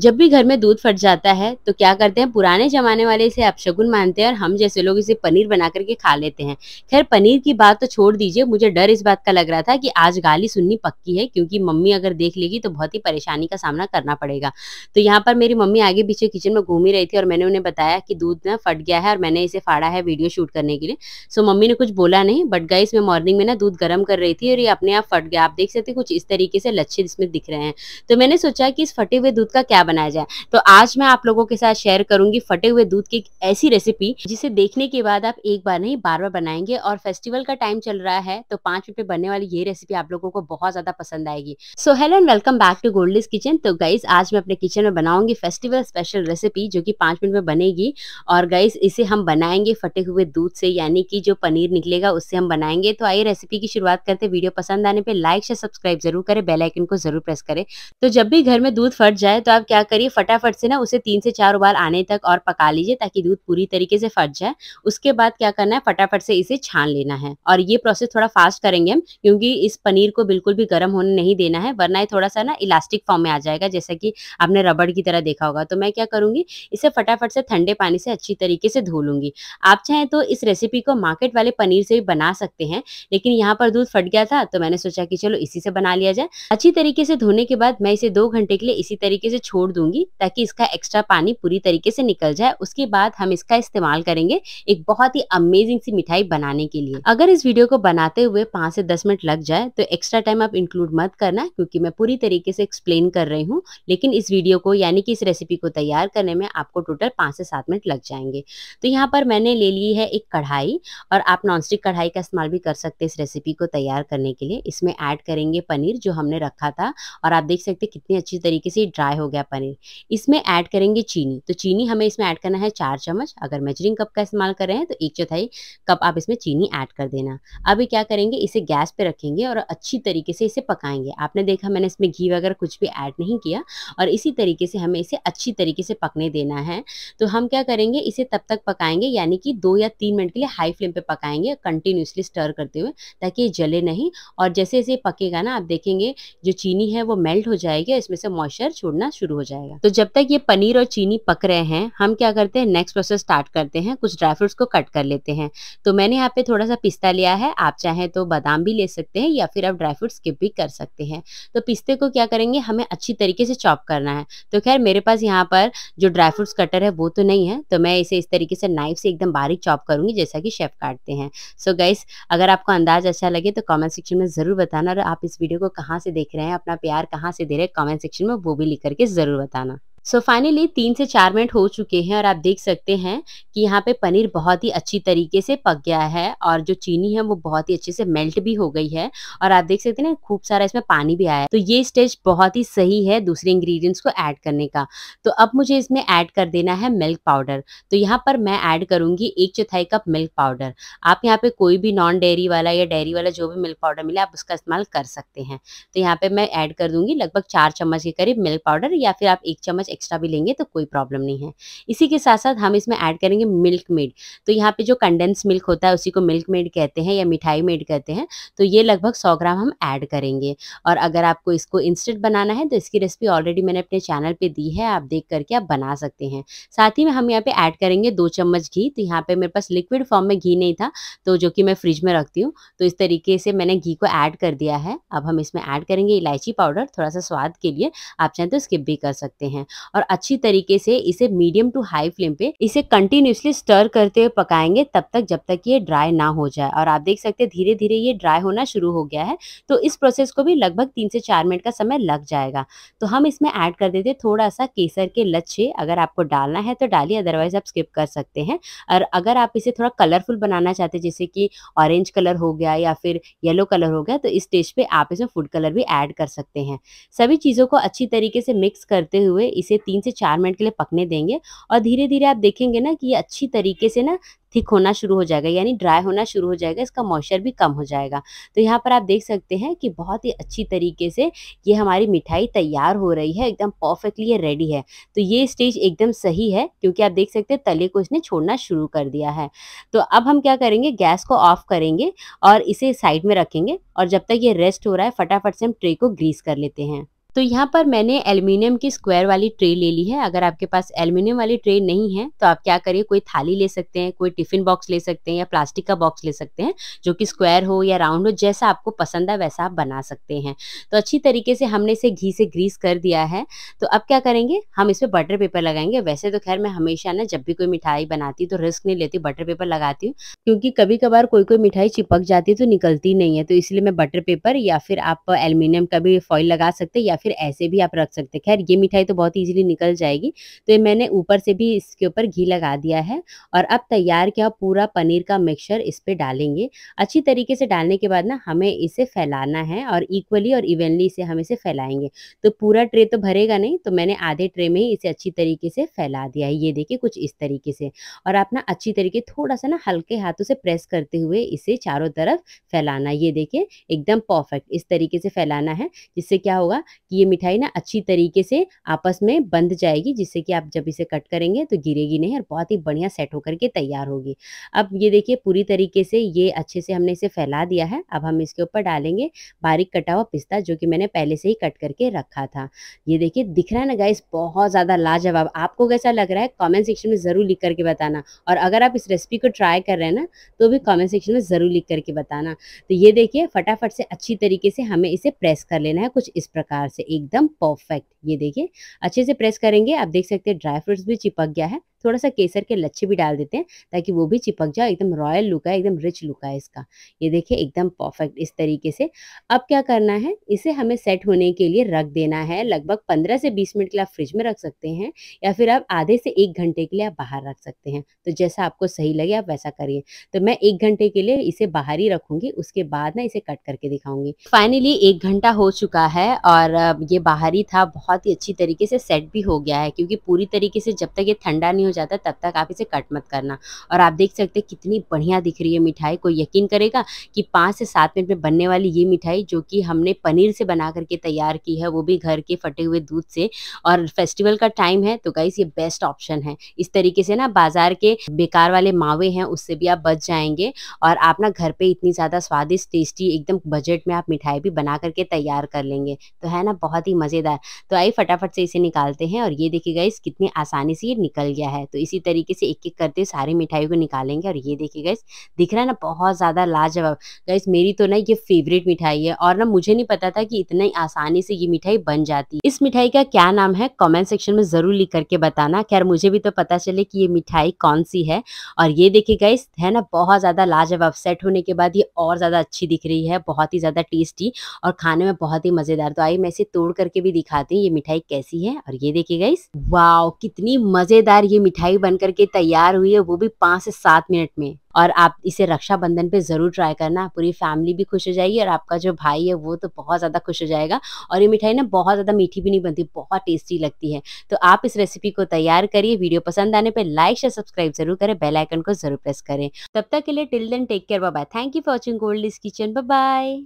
जब भी घर में दूध फट जाता है तो क्या करते हैं पुराने जमाने वाले इसे अपशगुन मानते हैं और हम जैसे लोग इसे पनीर बना करके खा लेते हैं खैर पनीर की बात तो छोड़ दीजिए मुझे डर इस बात का लग रहा था कि आज गाली सुननी पक्की है क्योंकि मम्मी अगर देख लेगी तो बहुत ही परेशानी का सामना करना पड़ेगा तो यहाँ पर मेरी मम्मी आगे पीछे किचन में घूम ही रही थी और मैंने उन्हें बताया कि दूध ना फट गया है और मैंने इसे फाड़ा है वीडियो शूट करने के लिए सो मम्मी ने कुछ बोला नहीं बट गई इसमें मॉर्निंग में ना दूध गर्म कर रही थी और ये अपने आप फट गया आप देख सकते कुछ इस तरीके से लच्छे इसमें दिख रहे हैं तो मैंने सोचा कि इस फटे हुए दूध का क्या बनाया जाए तो आज मैं आप लोगों के साथ शेयर करूंगी फटे हुए दूध की ऐसी रेसिपी जिसे देखने के बाद आप एक बार नहीं बार बार बनाएंगे और फेस्टिवल का टाइम चल रहा है तो पांच मिनट बनने वाली ये रेसिपी आप लोगों को बहुत ज्यादा पसंद आएगी so hello and welcome back to Goldi's kitchen तो गाइज आज मैं अपने किचन में बनाऊंगी फेस्टिवल स्पेशल रेसिपी जो की पांच मिनट में बनेगी और गाइज इसे हम बनाएंगे फटे हुए दूध से यानी कि जो पनीर निकलेगा उससे हम बनाएंगे तो आइए रेसिपी की शुरुआत करते वीडियो पसंद आने पर लाइक शेयर सब्सक्राइब जरूर करें बेल आइकन को जरूर प्रेस करें तो जब भी घर में दूध फट जाए तो आप क्या क्या करिए फटाफट से ना उसे तीन से चार उबाल आने तक और पका लीजिए ताकि दूध पूरी तरीके से फट जाए उसके बाद क्या करना है फटाफट से इसे छान लेना है और ये प्रोसेस थोड़ा फास्ट करेंगे हम क्योंकि इस पनीर को बिल्कुल भी गर्म होने नहीं देना है वरना ये थोड़ा सा ना इलास्टिक फॉर्म में आ जाएगा जैसा कि आपने रबड़ की तरह देखा होगा तो मैं क्या करूंगी इसे फटाफट से ठंडे पानी से अच्छी तरीके से धो लूंगी आप चाहें तो इस रेसिपी को मार्केट वाले पनीर से भी बना सकते हैं लेकिन यहाँ पर दूध फट गया था तो मैंने सोचा कि चलो इसी से बना लिया जाए अच्छी तरीके से धोने के बाद मैं इसे दो घंटे के लिए इसी तरीके से छोड़ छोड़ दूंगी ताकि इसका एक्स्ट्रा पानी पूरी तरीके से निकल जाए उसके बाद हम इसका इस्तेमाल करेंगे एक बहुत ही अमेजिंग सी मिठाई बनाने के लिए अगर इस वीडियो को बनाते हुए पाँच से दस मिनट लग जाए तो एक्स्ट्रा टाइम आप इंक्लूड मत करना क्योंकि मैं पूरी तरीके से एक्सप्लेन कर रही हूँ लेकिन इस वीडियो को यानी कि इस रेसिपी को तैयार करने में आपको टोटल पाँच से सात मिनट लग जाएंगे तो यहाँ पर मैंने ले ली है एक कढ़ाई और आप नॉनस्टिक कढ़ाई का इस्तेमाल भी कर सकते हैं इस रेसिपी को तैयार करने के लिए इसमें ऐड करेंगे पनीर जो हमने रखा था और आप देख सकते कितनी अच्छी तरीके से ड्राई हो गया पनीर इसमें ऐड करेंगे चीनी तो चीनी हमें इसमें ऐड करना है चार चम्मच अगर मेजरिंग कप का इस्तेमाल कर रहे हैं तो एक चौथाई कप आप इसमें चीनी ऐड कर देना अभी क्या करेंगे इसे गैस पर रखेंगे और अच्छी तरीके से इसे पकाएंगे आपने देखा मैंने इसमें घी वगैरह कुछ भी ऐड नहीं किया और इसी तरीके से हमें इसे अच्छी तरीके से पकने देना है तो हम क्या करेंगे इसे तब तक पकाएंगे यानी कि दो या तीन मिनट के लिए हाई फ्लेम पे पकाएंगे कंटिन्यूसली स्टर करते हुए ताकि ये जले नहीं और जैसे जैसे पकेगा ना आप देखेंगे जो चीनी है वो मेल्ट हो जाएगी और इसमें से मॉइस्चर छोड़ना शुरू हो जाएगा तो जब तक ये पनीर और चीनी पक रहे हैं हम क्या करते हैं नेक्स्ट प्रोसेस स्टार्ट करते हैं कुछ ड्राई फ्रूट्स को कट कर लेते हैं तो मैंने यहाँ पे थोड़ा सा पिस्ता लिया है आप चाहें तो बादाम भी ले सकते हैं या फिर आप ड्राई फ्रूट स्किप भी कर सकते हैं तो पिस्ते को क्या करेंगे हमें अच्छी तरीके से चॉप करना है तो खैर मेरे पास यहाँ पर जो ड्राई फ्रूट्स कटर है वो तो नहीं है तो मैं इसे इस तरीके से नाइफ से एकदम बारीक चॉप करूंगी जैसा कि शेफ काटते हैं सो गाइस अगर आपको अंदाज अच्छा लगे तो कॉमेंट सेक्शन में ज़रूर बताना और आप इस वीडियो को कहाँ से देख रहे हैं अपना प्यार कहाँ से दे रहे हैं कॉमेंट सेक्शन में वो भी लिख करके ज़रूर ज़रूर बताना सो so फाइनली तीन से चार मिनट हो चुके हैं और आप देख सकते हैं कि यहाँ पे पनीर बहुत ही अच्छी तरीके से पक गया है और जो चीनी है वो बहुत ही अच्छे से मेल्ट भी हो गई है और आप देख सकते हैं ना खूब सारा इसमें पानी भी आया है तो ये स्टेज बहुत ही सही है दूसरे इंग्रेडिएंट्स को ऐड करने का तो अब मुझे इसमें ऐड कर देना है मिल्क पाउडर तो यहाँ पर मैं ऐड करूँगी एक चौथाई कप मिल्क पाउडर आप यहाँ पे कोई भी नॉन डेयरी वाला या डेयरी वाला जो भी मिल्क पाउडर मिले आप उसका इस्तेमाल कर सकते हैं तो यहाँ पे मैं ऐड कर दूंगी लगभग चार चम्मच के करीब मिल्क पाउडर या फिर आप एक चम्मच एक्स्ट्रा भी लेंगे तो कोई प्रॉब्लम नहीं है इसी के साथ साथ हम इसमें ऐड करेंगे मिल्क मेड तो यहाँ पे जो कंडेंस मिल्क होता है उसी को मिल्क मेड कहते हैं या मिठाई मेड कहते हैं तो ये लगभग सौ ग्राम हम ऐड करेंगे और अगर आपको इसको इंस्टेंट बनाना है तो इसकी रेसिपी ऑलरेडी मैंने अपने चैनल पर दी है आप देख करके आप बना सकते हैं साथ ही में हम यहाँ पर ऐड करेंगे दो चम्मच घी तो यहाँ पर मेरे पास लिक्विड फॉर्म में घी नहीं था तो जो कि मैं फ्रिज में रखती हूँ तो इस तरीके से मैंने घी को ऐड कर दिया है अब हम इसमें ऐड करेंगे इलायची पाउडर थोड़ा सा स्वाद के लिए आप चाहें तो स्किप भी कर सकते हैं और अच्छी तरीके से इसे मीडियम टू हाई फ्लेम पे इसे कंटिन्यूसली स्टर करते हुए पकाएंगे तब तक जब तक ये ड्राई ना हो जाए और आप देख सकते हैं धीरे धीरे ये ड्राई होना शुरू हो गया है तो इस प्रोसेस को भी लगभग तीन से चार मिनट का समय लग जाएगा तो हम इसमें ऐड कर देते थोड़ा सा केसर के लच्छे अगर आपको डालना है तो डालिए अदरवाइज आप स्किप कर सकते हैं और अगर आप इसे थोड़ा कलरफुल बनाना चाहते हैं जैसे कि ऑरेंज कलर हो गया या फिर येलो कलर हो गया तो इस स्टेज पे आप इसमें फूड कलर भी ऐड कर सकते हैं सभी चीज़ों को अच्छी तरीके से मिक्स करते हुए इस इसे तीन से चार मिनट के लिए पकने देंगे और धीरे धीरे आप देखेंगे ना कि ये अच्छी तरीके से ना थिक होना शुरू हो जाएगा यानी ड्राई होना शुरू हो जाएगा इसका मॉइस्चर भी कम हो जाएगा तो यहाँ पर आप देख सकते हैं कि बहुत ही अच्छी तरीके से ये हमारी मिठाई तैयार हो रही है एकदम परफेक्टली ये रेडी है तो ये स्टेज एकदम सही है क्योंकि आप देख सकते हैं तले को इसने छोड़ना शुरू कर दिया है तो अब हम क्या करेंगे गैस को ऑफ करेंगे और इसे साइड में रखेंगे और जब तक ये रेस्ट हो रहा है फटाफट से हम ट्रे को ग्रीस कर लेते हैं तो यहाँ पर मैंने एल्यूमिनियम की स्क्वायर वाली ट्रे ले ली है अगर आपके पास एल्युमिनियम वाली ट्रे नहीं है तो आप क्या करिए कोई थाली ले सकते हैं कोई टिफिन बॉक्स ले सकते हैं या प्लास्टिक का बॉक्स ले सकते हैं जो कि स्क्वायर हो या राउंड हो जैसा आपको पसंद है वैसा आप बना सकते हैं तो अच्छी तरीके से हमने इसे घी से ग्रीस कर दिया है तो अब क्या करेंगे हम इस पर बटर पेपर लगाएंगे वैसे तो खैर मैं हमेशा ना जब भी कोई मिठाई बनाती हूँ तो रिस्क नहीं लेती बटर पेपर लगाती हूँ क्योंकि कभी कभार कोई कोई मिठाई चिपक जाती है तो निकलती नहीं है तो इसलिए मैं बटर पेपर या फिर आप एल्युमिनियम का भी फॉइल लगा सकते हैं या फिर ऐसे भी आप रख सकते हैं खैर ये मिठाई तो बहुत ईजिली निकल जाएगी तो मैंने ऊपर से भी इसके ऊपर घी लगा दिया है और अब तैयार किया पूरा पनीर का मिक्सचर इस पर डालेंगे अच्छी तरीके से डालने के बाद ना हमें इसे फैलाना है और इक्वली और इवनली इसे हम इसे फैलाएंगे तो पूरा ट्रे तो भरेगा नहीं तो मैंने आधे ट्रे में ही इसे अच्छी तरीके से फैला दिया है ये देखिए कुछ इस तरीके से और आप ना अच्छी तरीके थोड़ा सा ना हल्के हाथों से प्रेस करते हुए इसे चारों तरफ फैलाना ये देखिए एकदम परफेक्ट इस तरीके से फैलाना है जिससे क्या होगा कि ये मिठाई ना अच्छी तरीके से आपस में बंध जाएगी जिससे कि आप जब इसे कट करेंगे तो गिरेगी नहीं और बहुत ही बढ़िया सेट होकर के तैयार होगी अब ये देखिए पूरी तरीके से ये अच्छे से हमने इसे फैला दिया है अब हम इसके ऊपर डालेंगे बारीक कटा हुआ पिस्ता जो कि मैंने पहले से ही कट करके रखा था ये देखिए दिख रहा है ना गाइस बहुत ज़्यादा लाजवाब आपको कैसा लग रहा है कॉमेंट सेक्शन में ज़रूर लिख करके बताना और अगर आप इस रेसिपी को ट्राई कर रहे हैं ना तो भी कॉमेंट सेक्शन में ज़रूर लिख करके बताना तो ये देखिए फटाफट से अच्छी तरीके से हमें इसे प्रेस कर लेना है कुछ इस प्रकार से से एकदम परफेक्ट ये देखिए अच्छे से प्रेस करेंगे आप देख सकते हैं ड्राई फ्रूट्स भी चिपक गया है थोड़ा सा केसर के लच्छे भी डाल देते हैं ताकि वो भी चिपक जाए एकदम रॉयल लुक है एकदम रिच लुक है इसका ये देखिए एकदम परफेक्ट इस तरीके से अब क्या करना है इसे हमें सेट होने के लिए रख देना है लगभग पंद्रह से बीस मिनट के लिए आप फ्रिज में रख सकते हैं या फिर आप आधे से एक घंटे के लिए आप बाहर रख सकते हैं तो जैसा आपको सही लगे आप वैसा करिए तो मैं एक घंटे के लिए इसे बाहर ही रखूंगी उसके बाद ना इसे कट करके दिखाऊंगी फाइनली एक घंटा हो चुका है और ये बाहर ही था बहुत ही अच्छी तरीके से सेट भी हो गया है क्योंकि पूरी तरीके से जब तक ये ठंडा नहीं हो जाता तब तक आप इसे कट मत करना और आप देख सकते हैं कितनी बढ़िया दिख रही है मिठाई कोई यकीन करेगा कि पाँच से सात मिनट में बनने वाली ये मिठाई जो कि हमने पनीर से बना करके तैयार की है वो भी घर के फटे हुए दूध से और फेस्टिवल का टाइम है तो गाइस ये बेस्ट ऑप्शन है इस तरीके से ना बाजार के बेकार वाले मावे हैं उससे भी आप बच जाएंगे और आप ना घर पे इतनी ज़्यादा स्वादिष्ट टेस्टी एकदम बजट में आप मिठाई भी बना करके तैयार कर लेंगे तो है ना बहुत ही मज़ेदार तो आई फटाफट से इसे निकालते हैं और ये देखिए गाइस कितनी आसानी से ये निकल गया है है तो इसी तरीके से एक एक करते सारी मिठाइयों को निकालेंगे और ये देखिए गैस दिख रहा है ना बहुत ज़्यादा लाजवाब गैस मेरी तो ना ये फेवरेट मिठाई है और ना मुझे नहीं पता था कि इतनी आसानी से ये मिठाई बन जाती है इस मिठाई का क्या नाम है कॉमेंट सेक्शन में ज़रूर लिख करके बताना खैर मुझे भी तो पता चले कि ये मिठाई कौन सी है और ये देखिए गैस है ना बहुत ज़्यादा लाजवाब सेट होने के बाद ये और ज़्यादा अच्छी दिख रही है बहुत ही ज़्यादा टेस्टी और खाने में बहुत ही मज़ेदार तो आई मैं इसे तोड़ करके भी दिखाती हूँ ये मिठाई कैसी है और ये देखिए गई वाओ कितनी मज़ेदार ये मिठाई बन करके तैयार हुई है वो भी पाँच से सात मिनट में और आप इसे रक्षाबंधन पे ज़रूर ट्राई करना पूरी फैमिली भी खुश हो जाएगी और आपका जो भाई है वो तो बहुत ज़्यादा खुश हो जाएगा और ये मिठाई ना बहुत ज़्यादा मीठी भी नहीं बनती बहुत टेस्टी लगती है तो आप इस रेसिपी को तैयार करिए वीडियो पसंद आने पर लाइक शेयर सब्सक्राइब जरूर करें बेलाइकन को जरूर प्रेस करें तब तक के लिए till then take care bye thank you for watching Goldi's kitchen bye